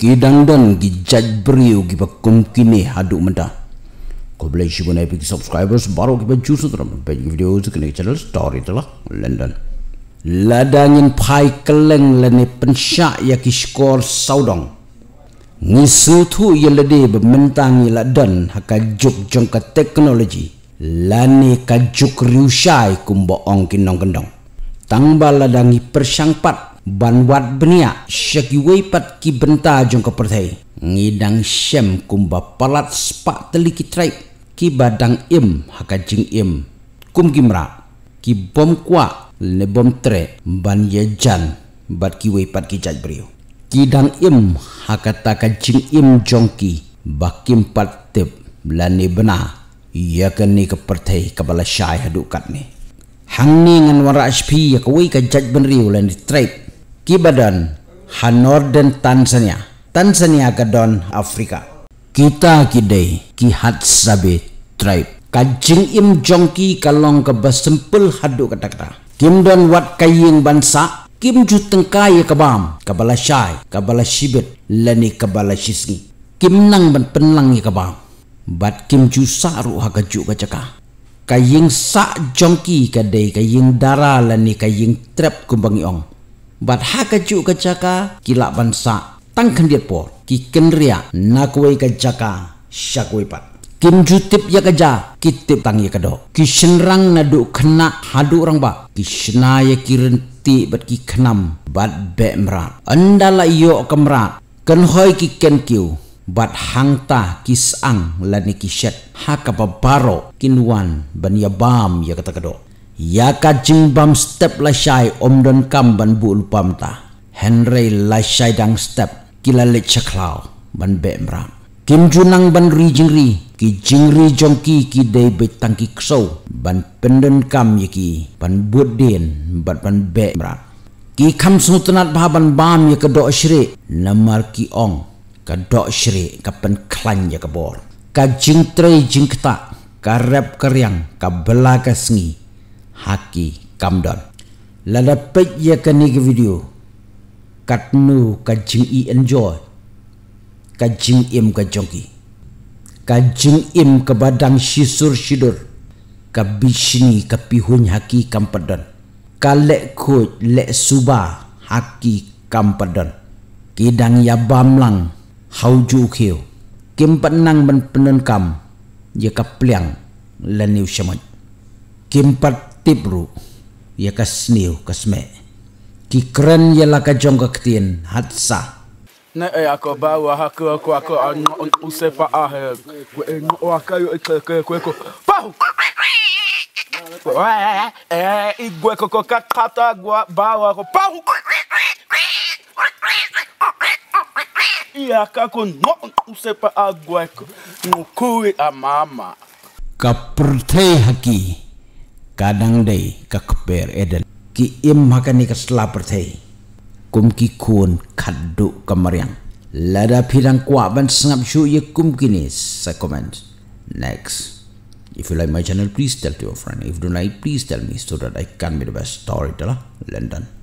kidandan gi judge brio gi ba kini hadu menta ko bla shigo na epic subscribers baro gi ba chusu tram pe video ze kene channel story tala london ladangin pai keleng lene pensha ya ki skor saudong ni su thu ye ya lede ba mentang ni ladan haka juk jong ka technology lani ka juk riu shai kum ba ong kin nong tang baladangi ladangi banwat benia syek wei pat ki benta jong ko perthai ngidang syem kumba palat spa teliki ki trai ki badang im haka jing im kum gimra ki bom kwa le bom tre ban ye jan bat ki wei pat ki jaj brio ki dang im haka ta ka jing im jong bakim pat tip lani bena ia kan ni kepertai kepala syai hadukat ni Hang ni ngan warak SP ya kawai ka jaj benriu lan di kibadon ha norden tanzania ke don afrika kita kidei, ki hat sabe tribe kajing im jongki kalong ke basempel hadu kata kata kim don wat kaying bansa kim ju tengkai kebam kabala syai kabala sibet lani kabala sisngi kim nang ban penlang ye kebam bat kim ju saru ha kaju kacaka kaying sak jongki kadai kaying dara lani kaying trap kumbang iong bat ha ka chu ka cha ki la ban sa tang khan diet po ki ken ria na ko ka cha sha ko pat kim ju tip ya ka ja ki tip tang ya ka do ki shen rang na du khna ha du rang ba ki shna ya ki ren ti bat ki khnam bat be mra anda la yo ka mra ken hoi ki ken kiu bat hang ta ki sang la ni ki shet ha ka ba baro kin wan ban ya bam ya ka ta ka do Ya kacing bam step la shai om don kam ban bu lupam ta. Henry la shai dang step kila le chaklao ban be mra. Kim junang ban ri jing ri ki jing ri jong ki ki dei be tang ki kso ban pendon kam ye ki ban bu den ban ban be mra. Ki kam sutnat ba ban bam ye ka do shri namar ki ong ka do shri ka pen klan ye ka bor. Ka jing tre jing ta ka rep ka riang ka bela ka sngi Haki Kamdon. Lada pek ya kani ke video. Kat nu kajing i enjoy. Kajing im kajongki. Kajing im ke badang shisur shidur. Kabishini kapihun haki kampadon. Kalek kut lek suba haki kampadon. Kidang ya bamlang hauju kiu. Kim penang ben penon kam. Ya kapliang leniu shamot. Kim pat tipru ya kasniu kasme kikren ya laka jongka ketin hatsa ne e aku ha bawa aku aku aku usepa ah ku e no aku yo ke ku e e, ku pa eh igu ku ku kata gua bawa aku pa ya kaku no usepa agu aku ngukui a mama kapertei haki kadang day kakper edel ki im hakani ka slapper thai kum ki khun khaddu kamaryang lada pirang kwa ban sangap shu ye kum kini sa comment next if you like my channel please tell to your friend if you don't like please tell me so that i can be the best storyteller london